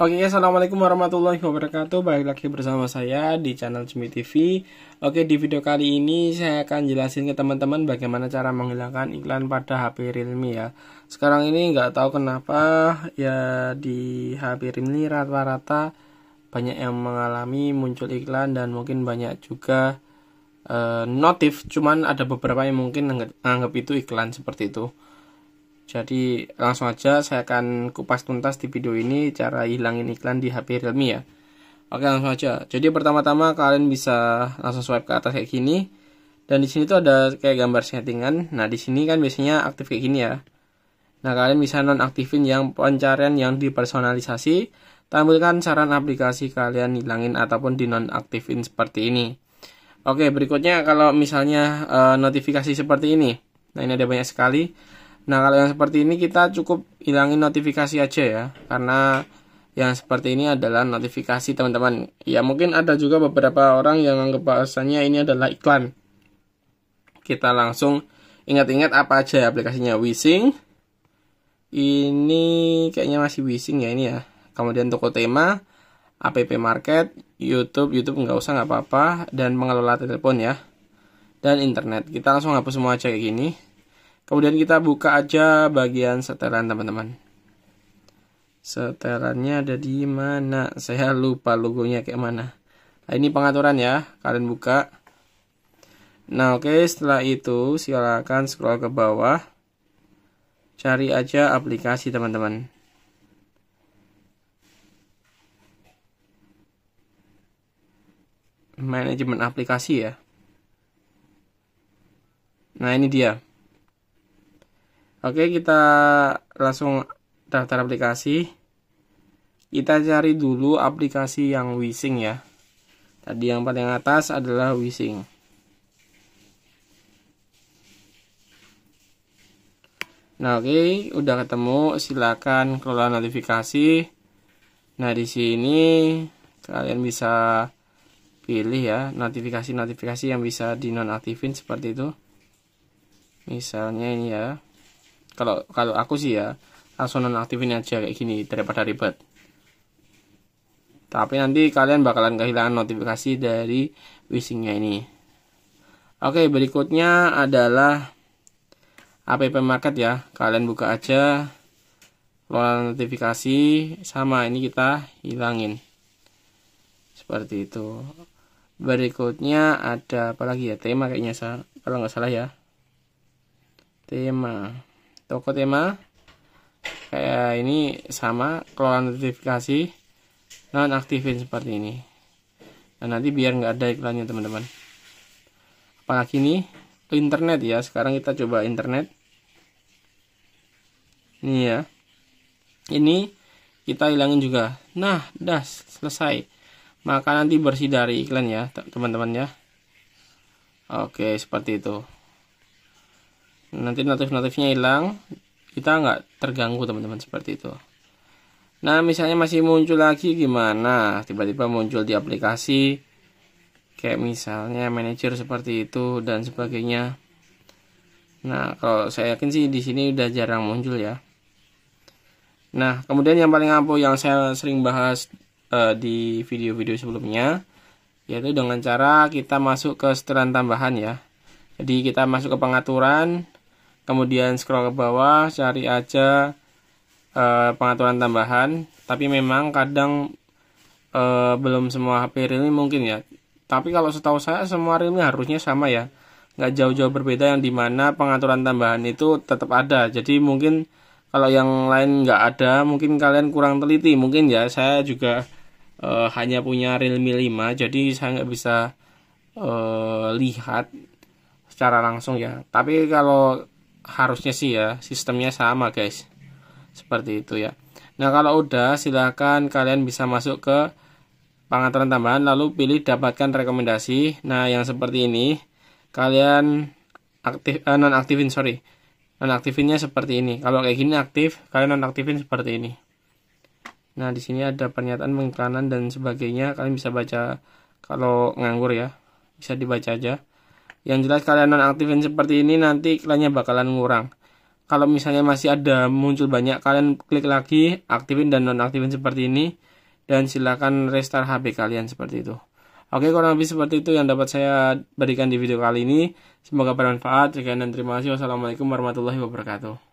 Oke, okay, assalamualaikum warahmatullahi wabarakatuh. Baik lagi bersama saya di channel Cumi TV. Oke, okay, di video kali ini saya akan jelasin ke teman-teman bagaimana cara menghilangkan iklan pada HP Realme ya. Sekarang ini nggak tahu kenapa ya di HP Realme rata-rata banyak yang mengalami muncul iklan dan mungkin banyak juga uh, notif. Cuman ada beberapa yang mungkin anggap, anggap itu iklan seperti itu. Jadi langsung aja saya akan kupas tuntas di video ini cara hilangin iklan di HP Realme ya. Oke langsung aja. Jadi pertama-tama kalian bisa langsung swipe ke atas kayak gini. Dan di sini tuh ada kayak gambar settingan. Nah di sini kan biasanya aktif kayak gini ya. Nah kalian bisa nonaktifin yang pencarian yang dipersonalisasi. Tampilkan saran aplikasi kalian hilangin ataupun dinonaktifin seperti ini. Oke berikutnya kalau misalnya e, notifikasi seperti ini. Nah ini ada banyak sekali Nah, kalau yang seperti ini kita cukup hilangin notifikasi aja ya, karena yang seperti ini adalah notifikasi teman-teman. Ya, mungkin ada juga beberapa orang yang anggap bahasanya ini adalah iklan. Kita langsung ingat-ingat apa aja ya aplikasinya Wishing. Ini kayaknya masih Wishing ya ini ya. Kemudian toko tema, app market, YouTube, YouTube nggak usah nggak apa-apa, dan mengelola telepon ya. Dan internet. Kita langsung hapus semua aja kayak gini. Kemudian kita buka aja bagian setelan teman-teman. Setelannya ada di mana? Saya lupa logonya kayak mana. Nah, ini pengaturan ya, kalian buka. Nah, oke, okay, setelah itu silakan scroll ke bawah. Cari aja aplikasi, teman-teman. manajemen aplikasi ya. Nah, ini dia. Oke, kita langsung daftar aplikasi. Kita cari dulu aplikasi yang Wising ya. Tadi yang paling atas adalah Wising. Nah, oke, udah ketemu. Silakan kelola notifikasi. Nah, di sini kalian bisa pilih ya notifikasi-notifikasi yang bisa dinonaktifin seperti itu. Misalnya ini ya kalau kalau aku sih ya langsung nonaktifin aja kayak gini daripada ribet tapi nanti kalian bakalan kehilangan notifikasi dari wishingnya ini oke berikutnya adalah app market ya kalian buka aja keluar notifikasi sama ini kita hilangin seperti itu berikutnya ada apa lagi ya tema kayaknya kalau nggak salah ya tema toko tema kayak ini sama keluaran notifikasi non aktifin seperti ini nah nanti biar nggak ada iklannya teman-teman apalagi ini internet ya sekarang kita coba internet ini ya ini kita hilangin juga nah das selesai maka nanti bersih dari iklan ya teman-teman ya oke seperti itu nanti notif-notifnya hilang kita nggak terganggu teman-teman seperti itu nah misalnya masih muncul lagi gimana tiba-tiba muncul di aplikasi kayak misalnya manager seperti itu dan sebagainya nah kalau saya yakin sih di sini udah jarang muncul ya nah kemudian yang paling ampuh yang saya sering bahas uh, di video-video sebelumnya yaitu dengan cara kita masuk ke setelan tambahan ya jadi kita masuk ke pengaturan kemudian scroll ke bawah cari aja e, pengaturan tambahan tapi memang kadang e, belum semua HP realme mungkin ya tapi kalau setahu saya semua realme harusnya sama ya nggak jauh-jauh berbeda yang dimana pengaturan tambahan itu tetap ada jadi mungkin kalau yang lain nggak ada mungkin kalian kurang teliti mungkin ya saya juga e, hanya punya realme 5 jadi saya nggak bisa e, lihat secara langsung ya tapi kalau harusnya sih ya sistemnya sama guys seperti itu ya nah kalau udah silahkan kalian bisa masuk ke pengaturan tambahan lalu pilih dapatkan rekomendasi nah yang seperti ini kalian aktif eh, nonaktifin sorry nonaktifinnya seperti ini kalau kayak gini aktif kalian nonaktifin seperti ini nah di sini ada pernyataan pengiklanan dan sebagainya kalian bisa baca kalau nganggur ya bisa dibaca aja yang jelas kalian nonaktifin seperti ini nanti iklannya bakalan ngurang kalau misalnya masih ada muncul banyak kalian klik lagi aktifin dan nonaktifin seperti ini dan silahkan restart HP kalian seperti itu oke kurang lebih seperti itu yang dapat saya berikan di video kali ini semoga bermanfaat sekian dan terima kasih wassalamualaikum warahmatullahi wabarakatuh